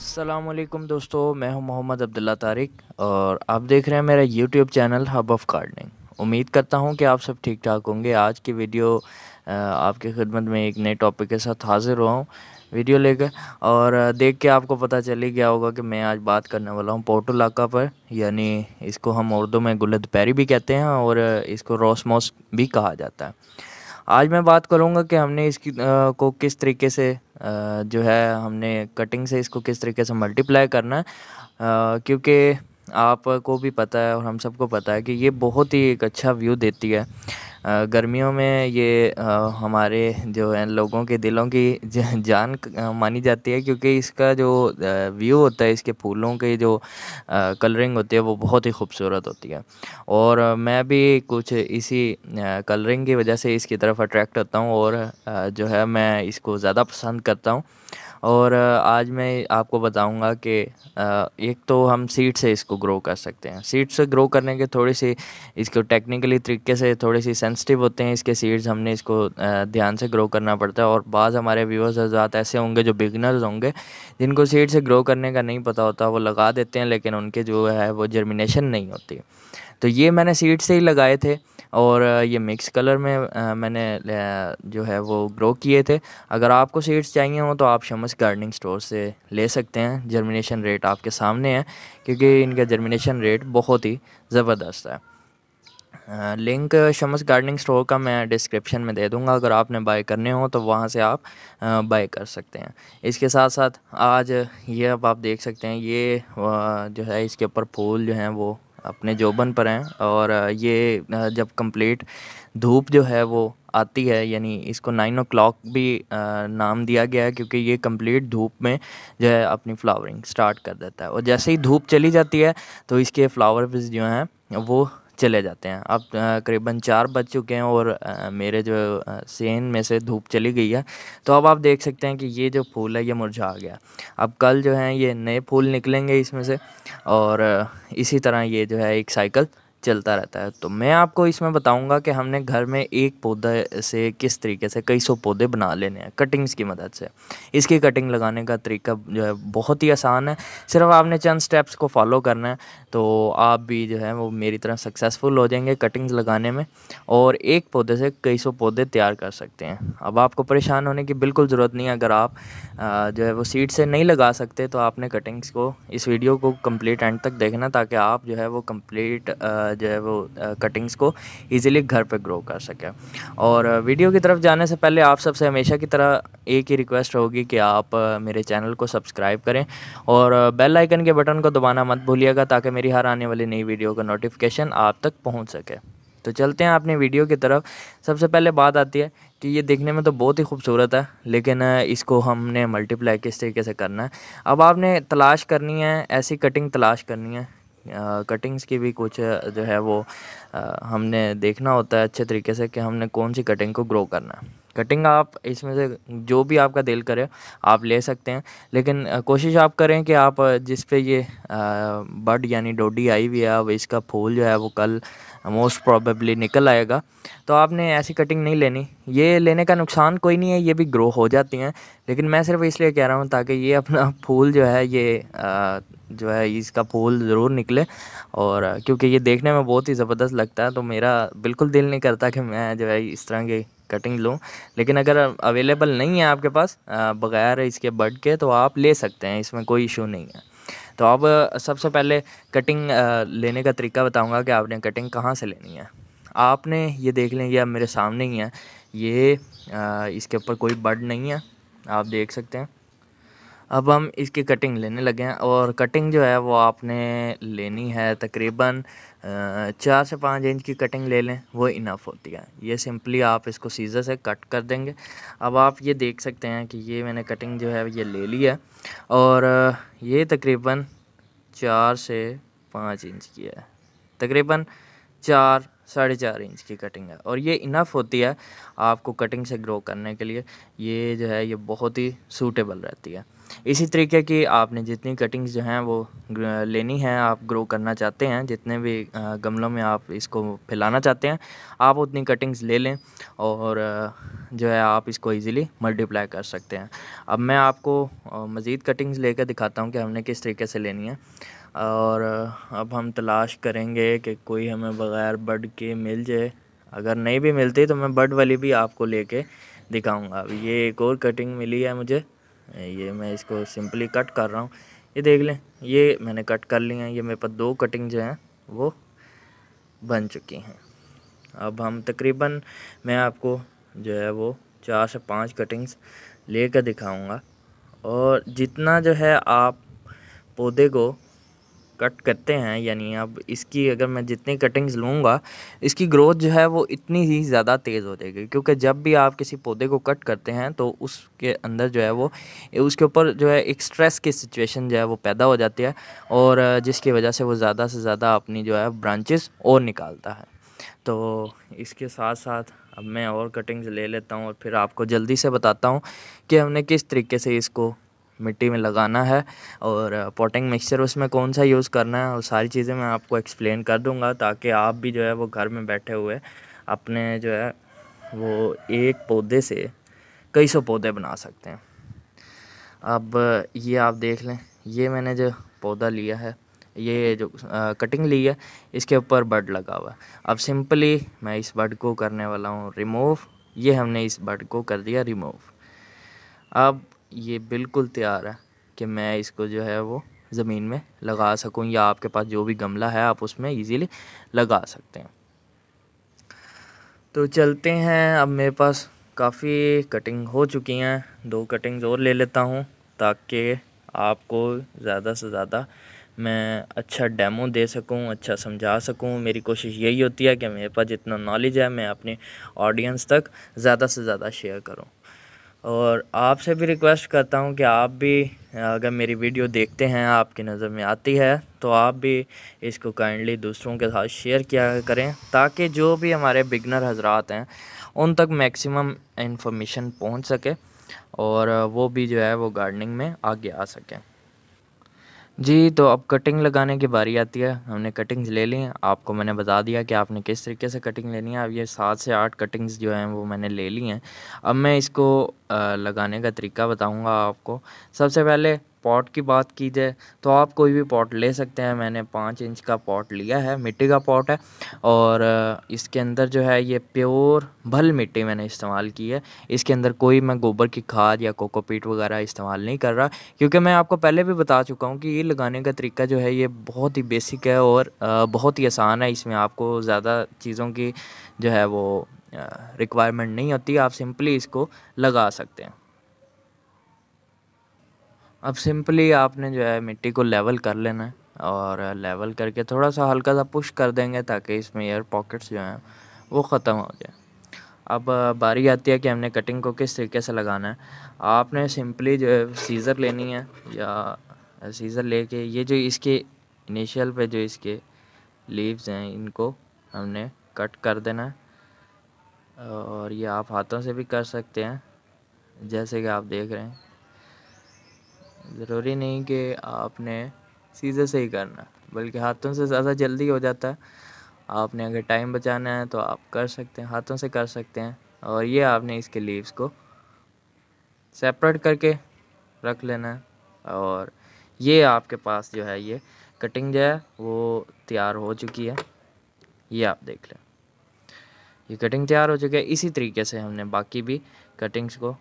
असलम दोस्तों मैं हूं मोहम्मद अब्दुल्ला तारिक और आप देख रहे हैं मेरा YouTube channel hub of gardening उम्मीद करता हूं कि आप सब ठीक ठाक होंगे आज की वीडियो आपकी खिदमत में एक नए टॉपिक के साथ हाज़िर हुआ हूं वीडियो लेकर और देख के आपको पता चल ही गया होगा कि मैं आज बात करने वाला हूँ पोर्टो लाका पर यानी इसको हम उर्दू में गुल पैरी भी कहते हैं और इसको रोस रोसमोस भी कहा जाता है आज मैं बात करूँगा कि हमने इसकी आ, को किस तरीके से जो है हमने कटिंग से इसको किस तरीके से मल्टीप्लाई करना है क्योंकि आपको भी पता है और हम सबको पता है कि ये बहुत ही एक अच्छा व्यू देती है गर्मियों में ये हमारे जो है लोगों के दिलों की जान मानी जाती है क्योंकि इसका जो व्यू होता है इसके फूलों के जो कलरिंग होती है वो बहुत ही खूबसूरत होती है और मैं भी कुछ इसी कलरिंग की वजह से इसकी तरफ अट्रैक्ट होता हूँ और जो है मैं इसको ज़्यादा पसंद करता हूँ और आज मैं आपको बताऊंगा कि एक तो हम सीड से इसको ग्रो कर सकते हैं सीड से ग्रो करने के थोड़ी सी इसको टेक्निकली तरीके से थोड़ी सी सेंसिटिव होते हैं इसके सीड्स हमने इसको ध्यान से ग्रो करना पड़ता है और बाज़ हमारे व्यूअर्स हजार ऐसे होंगे जो बिगनर्स होंगे जिनको सीड से ग्रो करने का नहीं पता होता वो लगा देते हैं लेकिन उनके जो है वो जर्मिनेशन नहीं होती तो ये मैंने सीड से ही लगाए थे और ये मिक्स कलर में मैंने जो है वो ग्रो किए थे अगर आपको सीड्स चाहिए हो तो आप शमस गार्डनिंग स्टोर से ले सकते हैं जर्मिनेशन रेट आपके सामने है क्योंकि इनका जर्मिनेशन रेट बहुत ही ज़बरदस्त है लिंक शमस गार्डनिंग स्टोर का मैं डिस्क्रिप्शन में दे दूंगा अगर आपने बाय करने हो तो वहाँ से आप बाय कर सकते हैं इसके साथ साथ आज ये अब आप देख सकते हैं ये जो है इसके ऊपर फूल जो हैं वो अपने जोबन पर हैं और ये जब कंप्लीट धूप जो है वो आती है यानी इसको नाइन ओ क्लॉक भी नाम दिया गया है क्योंकि ये कंप्लीट धूप में जो है अपनी फ्लावरिंग स्टार्ट कर देता है और जैसे ही धूप चली जाती है तो इसके फ्लावर जो हैं वो चले जाते हैं अब करीबन चार बज चुके हैं और मेरे जो सेन में से धूप चली गई है तो अब आप देख सकते हैं कि ये जो फूल है ये मुरझा गया अब कल जो है ये नए फूल निकलेंगे इसमें से और इसी तरह ये जो है एक साइकिल चलता रहता है तो मैं आपको इसमें बताऊंगा कि हमने घर में एक पौधे से किस तरीके से कई सौ पौधे बना लेने हैं कटिंग्स की मदद से इसकी कटिंग लगाने का तरीका जो है बहुत ही आसान है सिर्फ आपने चंद स्टेप्स को फॉलो करना है तो आप भी जो है वो मेरी तरह सक्सेसफुल हो जाएंगे कटिंग्स लगाने में और एक पौधे से कई सौ पौधे तैयार कर सकते हैं अब आपको परेशान होने की बिल्कुल ज़रूरत नहीं है अगर आप जो है वो सीड से नहीं लगा सकते तो आपने कटिंग्स को इस वीडियो को कम्प्लीट एंड तक देखना ताकि आप जो है वो कम्प्लीट जो है वो कटिंग्स को ईजिली घर पर ग्रो कर सकें और वीडियो की तरफ जाने से पहले आप सबसे हमेशा की तरह एक ही रिक्वेस्ट होगी कि आप मेरे चैनल को सब्सक्राइब करें और बेल आइकन के बटन को दबाना मत भूलिएगा ताकि मेरी हर आने वाली नई वीडियो का नोटिफिकेशन आप तक पहुँच सके तो चलते हैं अपने वीडियो की तरफ सबसे पहले बात आती है कि ये देखने में तो बहुत ही खूबसूरत है लेकिन इसको हमने मल्टीप्लाई किस तरीके से करना है अब आपने तलाश करनी है ऐसी कटिंग तलाश करनी है कटिंग्स की भी कुछ जो है वो हमने देखना होता है अच्छे तरीके से कि हमने कौन सी कटिंग को ग्रो करना है कटिंग आप इसमें से जो भी आपका दिल करे आप ले सकते हैं लेकिन कोशिश आप करें कि आप जिस पे ये बड यानी डोडी आई हुई है अब इसका फूल जो है वो कल मोस्ट प्रॉबेबली निकल आएगा तो आपने ऐसी कटिंग नहीं लेनी ये लेने का नुकसान कोई नहीं है ये भी ग्रो हो जाती हैं लेकिन मैं सिर्फ इसलिए कह रहा हूँ ताकि ये अपना फूल जो है ये आ, जो है इसका फूल ज़रूर निकले और क्योंकि ये देखने में बहुत ही ज़बरदस्त लगता है तो मेरा बिल्कुल दिल नहीं करता कि मैं जो है इस तरह की कटिंग लूँ लेकिन अगर अवेलेबल नहीं है आपके पास बग़ैर इसके बर्ड के तो आप ले सकते हैं इसमें कोई इशू नहीं है तो अब सबसे पहले कटिंग लेने का तरीका बताऊंगा कि आपने कटिंग कहाँ से लेनी है आपने ये देख लें यह अब मेरे सामने ही है ये इसके ऊपर कोई बर्ड नहीं है आप देख सकते हैं अब हम इसकी कटिंग लेने लगे हैं और कटिंग जो है वो आपने लेनी है तकरीबन चार से पाँच इंच की कटिंग ले लें वो इनफ होती है ये सिंपली आप इसको सीज़र से कट कर देंगे अब आप ये देख सकते हैं कि ये मैंने कटिंग जो है ये ले ली है और ये तकरीबन चार से पाँच इंच की है तकरीबन चार साढ़े चार इंच की कटिंग है और ये इनफ होती है आपको कटिंग से ग्रो करने के लिए ये जो है ये बहुत ही सूटेबल रहती है इसी तरीके की आपने जितनी कटिंग्स जो हैं वो लेनी है आप ग्रो करना चाहते हैं जितने भी गमलों में आप इसको फैलाना चाहते हैं आप उतनी कटिंग्स ले लें और जो है आप इसको इजीली मल्टीप्लाई कर सकते हैं अब मैं आपको मज़ीद कटिंग्स लेकर दिखाता हूँ कि हमने किस तरीके से लेनी है और अब हम तलाश करेंगे कि कोई हमें बग़ैर बर्ड के मिल जाए अगर नहीं भी मिलती तो मैं बर्ड वाली भी आपको ले दिखाऊंगा अब ये एक और कटिंग मिली है मुझे ये मैं इसको सिंपली कट कर रहा हूँ ये देख लें ये मैंने कट कर लिया हैं ये मेरे पास दो कटिंग जो हैं वो बन चुकी हैं अब हम तकरीबन मैं आपको जो है वो चार से पाँच कटिंग्स ले कर दिखाऊँगा और जितना जो है आप पौधे को कट करते हैं यानी अब इसकी अगर मैं जितनी कटिंग्स लूँगा इसकी ग्रोथ जो है वो इतनी ही ज़्यादा तेज़ हो जाएगी क्योंकि जब भी आप किसी पौधे को कट करते हैं तो उसके अंदर जो है वो उसके ऊपर जो है एक स्ट्रेस की सिचुएशन जो है वो पैदा हो जाती है और जिसकी वजह से वो ज़्यादा से ज़्यादा अपनी जो है ब्रांचेस और निकालता है तो इसके साथ साथ अब मैं और कटिंग्स ले लेता हूँ और फिर आपको जल्दी से बताता हूँ कि हमने किस तरीके से इसको मिट्टी में लगाना है और पोटिंग मिक्सचर उसमें कौन सा यूज़ करना है और सारी चीज़ें मैं आपको एक्सप्लेन कर दूँगा ताकि आप भी जो है वो घर में बैठे हुए अपने जो है वो एक पौधे से कई सौ पौधे बना सकते हैं अब ये आप देख लें ये मैंने जो पौधा लिया है ये जो आ, कटिंग ली है इसके ऊपर बर्ड लगा हुआ है अब सिंपली मैं इस बर्ड को करने वाला हूँ रिमूव ये हमने इस बर्ड को कर दिया रिमूव अब ये बिल्कुल तैयार है कि मैं इसको जो है वो ज़मीन में लगा सकूं या आपके पास जो भी गमला है आप उसमें इजीली लगा सकते हैं तो चलते हैं अब मेरे पास काफ़ी कटिंग हो चुकी हैं दो कटिंग्स और ले लेता हूँ ताकि आपको ज़्यादा से ज़्यादा मैं अच्छा डेमो दे सकूं अच्छा समझा सकूं मेरी कोशिश यही होती है कि मेरे पास जितना नॉलेज है मैं अपने ऑडियंस तक ज़्यादा से ज़्यादा शेयर करूँ और आपसे भी रिक्वेस्ट करता हूँ कि आप भी अगर मेरी वीडियो देखते हैं आपकी नज़र में आती है तो आप भी इसको काइंडली दूसरों के साथ शेयर किया करें ताकि जो भी हमारे बिगनर हजरात हैं उन तक मैक्सिमम इन्फॉर्मेशन पहुँच सके और वो भी जो है वो गार्डनिंग में आगे आ सकें जी, तो अब कटिंग लगाने की बारी आती है। हमने कटिंग्स ले ली हैं, आपको मैंने बता दिया कि आपने किस तरीके से कटिंग लेनी है। अब ये सात से आठ कटिंग्स जो हैं वो मैंने ले ली हैं। अब मैं इसको लगाने का तरीका बताऊँगा आपको। सबसे पहले पॉट की बात की जाए तो आप कोई भी पॉट ले सकते हैं मैंने पाँच इंच का पॉट लिया है मिट्टी का पॉट है और इसके अंदर जो है ये प्योर भल मिट्टी मैंने इस्तेमाल की है इसके अंदर कोई मैं गोबर की खाद या कोकोपीट वगैरह इस्तेमाल नहीं कर रहा क्योंकि मैं आपको पहले भी बता चुका हूँ कि ये लगाने का तरीका जो है ये बहुत ही बेसिक है और बहुत ही आसान है इसमें आपको ज़्यादा चीज़ों की जो है वो रिक्वायरमेंट नहीं होती आप सिंपली इसको लगा सकते हैं अब सिंपली आपने जो है मिट्टी को लेवल कर लेना है और लेवल करके थोड़ा सा हल्का सा पुश कर देंगे ताकि इसमें एयर पॉकेट्स जो हैं वो ख़त्म हो जाए अब बारी आती है कि हमने कटिंग को किस तरीके से लगाना है आपने सिंपली जो है सीज़र लेनी है या सीज़र लेके ये जो इसके इनिशियल पे जो इसके लीव्स हैं इनको हमने कट कर देना है और ये आप हाथों से भी कर सकते हैं जैसे कि आप देख रहे हैं ज़रूरी नहीं कि आपने सीधे से ही करना बल्कि हाथों से ज़्यादा जल्दी हो जाता है आपने अगर टाइम बचाना है तो आप कर सकते हैं हाथों से कर सकते हैं और ये आपने इसके लीव्स को सेपरेट करके रख लेना है और ये आपके पास जो है ये कटिंग जो है वो तैयार हो चुकी है ये आप देख लें ये कटिंग तैयार हो चुकी है इसी तरीके से हमने बाकी भी कटिंग्स को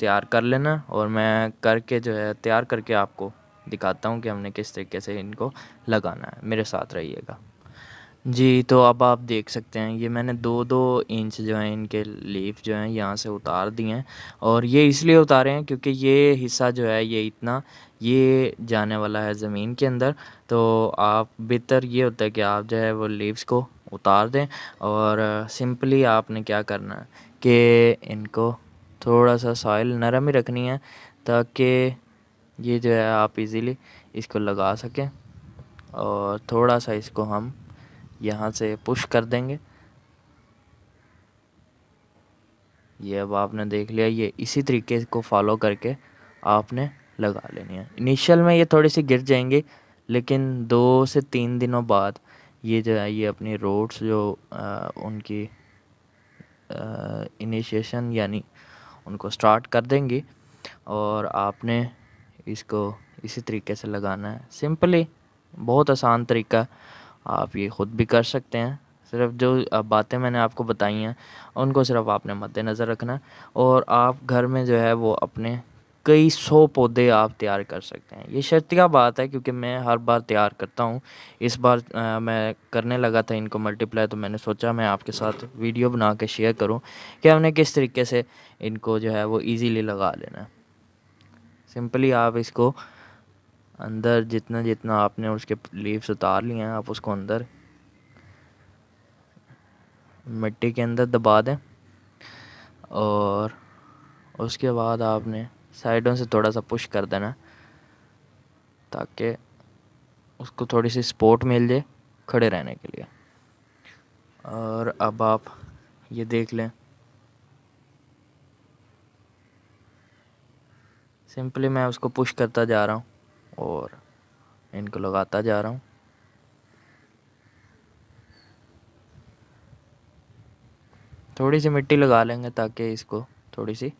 तैयार कर लेना और मैं करके जो है तैयार करके आपको दिखाता हूँ कि हमने किस तरीके से इनको लगाना है मेरे साथ रहिएगा जी तो अब आप देख सकते हैं ये मैंने दो दो इंच जो है इनके लीफ जो हैं यहाँ से उतार दिए हैं और ये इसलिए उतारे हैं क्योंकि ये हिस्सा जो है ये इतना ये जाने वाला है ज़मीन के अंदर तो आप बेहतर ये होता है कि आप जो है वो लीव्स को उतार दें और सिंपली आपने क्या करना है कि इनको थोड़ा सा सॉइल नरम ही रखनी है ताकि ये जो है आप इजीली इसको लगा सकें और थोड़ा सा इसको हम यहाँ से पुश कर देंगे ये अब आपने देख लिया ये इसी तरीके को फॉलो करके आपने लगा लेनी है इनिशियल में ये थोड़ी सी गिर जाएंगे लेकिन दो से तीन दिनों बाद ये जो है ये अपनी रोड्स जो आ, उनकी इनिशिएशन यानी उनको स्टार्ट कर देंगी और आपने इसको इसी तरीके से लगाना है सिंपली बहुत आसान तरीका आप ये ख़ुद भी कर सकते हैं सिर्फ जो बातें मैंने आपको बताई हैं उनको सिर्फ आपने मद्देनज़र रखना और आप घर में जो है वो अपने कई सौ पौधे आप तैयार कर सकते हैं ये शर्तिया बात है क्योंकि मैं हर बार तैयार करता हूँ इस बार आ, मैं करने लगा था इनको मल्टीप्लाई तो मैंने सोचा मैं आपके साथ वीडियो बना के शेयर करूँ कि हमने किस तरीके से इनको जो है वो ईज़िली लगा लेना है सिंपली आप इसको अंदर जितना जितना आपने उसके लीव्स उतार लिए हैं आप उसको अंदर मिट्टी के अंदर दबा दें और उसके बाद आपने साइडों से थोड़ा सा पुश कर देना ताकि उसको थोड़ी सी सपोर्ट मिल जाए खड़े रहने के लिए और अब आप ये देख लें सिंपली मैं उसको पुश करता जा रहा हूँ और इनको लगाता जा रहा हूँ थोड़ी सी मिट्टी लगा लेंगे ताकि इसको थोड़ी सी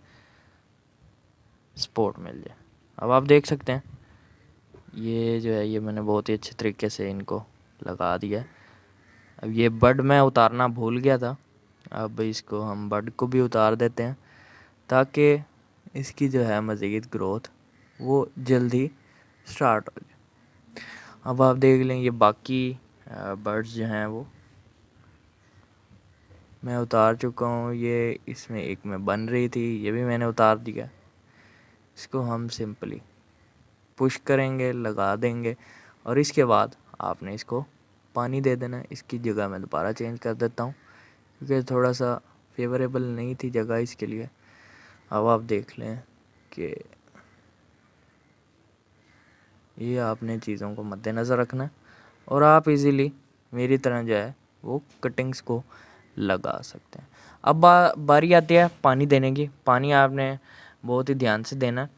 स्पोर्ट मिल जाए अब आप देख सकते हैं ये जो है ये मैंने बहुत ही अच्छे तरीके से इनको लगा दिया अब ये बड मैं उतारना भूल गया था अब इसको हम बड को भी उतार देते हैं ताकि इसकी जो है मज़ीद ग्रोथ वो जल्दी स्टार्ट हो जाए अब आप देख लें ये बाकी बर्ड्स जो हैं वो मैं उतार चुका हूँ ये इसमें एक में बन रही थी ये भी मैंने उतार दिया इसको हम सिंपली पुश करेंगे लगा देंगे और इसके बाद आपने इसको पानी दे देना इसकी जगह मैं दोबारा चेंज कर देता हूँ क्योंकि थोड़ा सा फेवरेबल नहीं थी जगह इसके लिए अब आप देख लें कि ये आपने चीज़ों को मद्देनज़र रखना है और आप इजीली मेरी तरह जो है वो कटिंग्स को लगा सकते हैं अब बा, बारी आती है पानी देने की पानी आपने बहुत ही ध्यान से देना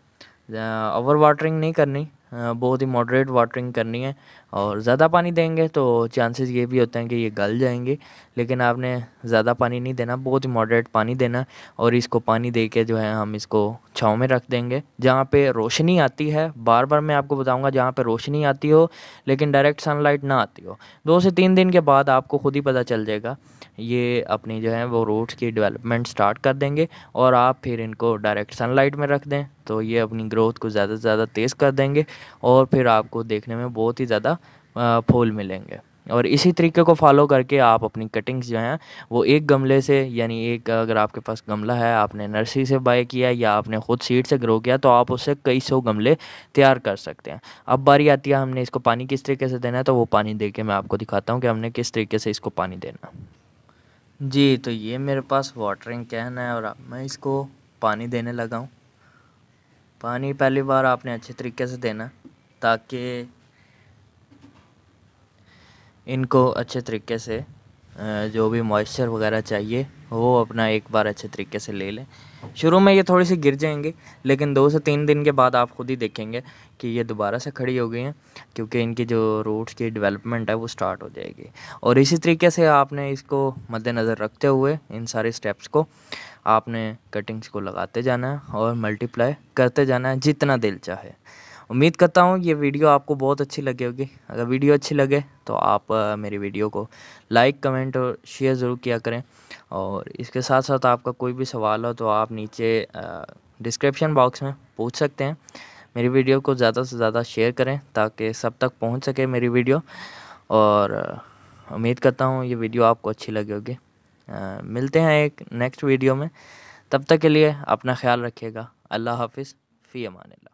ओवर वाटरिंग नहीं करनी बहुत ही मॉडरेट वाटरिंग करनी है और ज़्यादा पानी देंगे तो चांसेस ये भी होते हैं कि ये गल जाएंगे लेकिन आपने ज़्यादा पानी नहीं देना बहुत ही मॉडरेट पानी देना और इसको पानी दे के जो है हम इसको छाँव में रख देंगे जहाँ पे रोशनी आती है बार बार मैं आपको बताऊँगा जहाँ पे रोशनी आती हो लेकिन डायरेक्ट सनलाइट ना आती हो दो से तीन दिन के बाद आपको खुद ही पता चल जाएगा ये अपनी जो है वो रूट्स की डेवलपमेंट स्टार्ट कर देंगे और आप फिर इनको डायरेक्ट सनलाइट में रख दें तो ये अपनी ग्रोथ को ज़्यादा से ज़्यादा तेज़ कर देंगे और फिर आपको देखने में बहुत ही ज़्यादा फूल मिलेंगे और इसी तरीके को फॉलो करके आप अपनी कटिंग्स जो हैं वो एक गमले से यानी एक अगर आपके पास गमला है आपने नर्सरी से बाय किया या आपने ख़ुद सीड से ग्रो किया तो आप उससे कई सौ गमले तैयार कर सकते हैं अब बारी आती है हमने इसको पानी किस तरीके से देना है तो वो पानी दे के मैं आपको दिखाता हूँ कि हमने किस तरीके से इसको पानी देना जी तो ये मेरे पास वाटरिंग कैन है और मैं इसको पानी देने लगा हूँ पानी पहली बार आपने अच्छे तरीके से देना ताकि इनको अच्छे तरीके से जो भी मॉइस्चर वगैरह चाहिए वो अपना एक बार अच्छे तरीके से ले लें शुरू में ये थोड़ी सी गिर जाएंगे लेकिन दो से तीन दिन के बाद आप खुद ही देखेंगे कि ये दोबारा से खड़ी हो गई हैं क्योंकि इनकी जो रूट्स की डेवलपमेंट है वो स्टार्ट हो जाएगी और इसी तरीके से आपने इसको मद्देनज़र रखते हुए इन सारे स्टेप्स को आपने कटिंग्स को लगाते जाना है और मल्टीप्लाई करते जाना है जितना दिल चाहे उम्मीद करता हूँ ये वीडियो आपको बहुत अच्छी लगी होगी अगर वीडियो अच्छी लगे तो आप मेरी वीडियो को लाइक कमेंट और शेयर ज़रूर किया करें और इसके साथ साथ आपका कोई भी सवाल हो तो आप नीचे डिस्क्रिप्शन बॉक्स में पूछ सकते हैं मेरी वीडियो को ज़्यादा से ज़्यादा शेयर करें ताकि सब तक पहुँच सके मेरी वीडियो और उम्मीद करता हूँ ये वीडियो आपको अच्छी लगी होगी मिलते हैं एक नेक्स्ट वीडियो में तब तक के लिए अपना ख्याल रखिएगा अल्लाह हाफिज़ फ़ी अमान